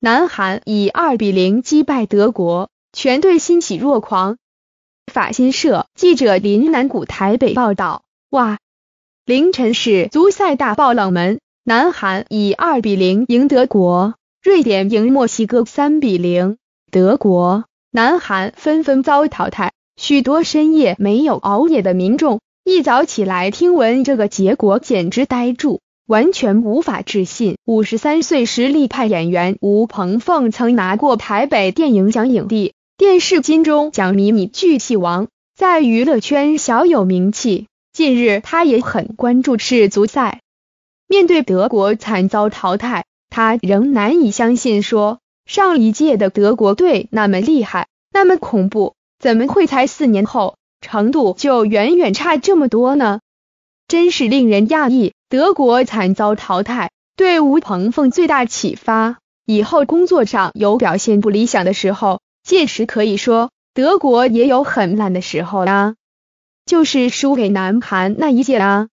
南韩以二比零击败德国，全队欣喜若狂。法新社记者林南谷台北报道：哇！凌晨是足赛大爆冷门，南韩以二比零赢德国，瑞典赢墨西哥三比零，德国、南韩纷纷遭淘汰。许多深夜没有熬夜的民众，一早起来听闻这个结果，简直呆住。完全无法置信，五十三岁实力派演员吴鹏凤曾拿过台北电影奖影帝、电视金钟奖迷你剧集王，在娱乐圈小有名气。近日，他也很关注世足赛，面对德国惨遭淘汰，他仍难以相信，说上一届的德国队那么厉害、那么恐怖，怎么会才四年后程度就远远差这么多呢？真是令人讶异。德国惨遭淘汰，对吴鹏凤最大启发。以后工作上有表现不理想的时候，届时可以说德国也有很烂的时候啊，就是输给南韩那一届啊。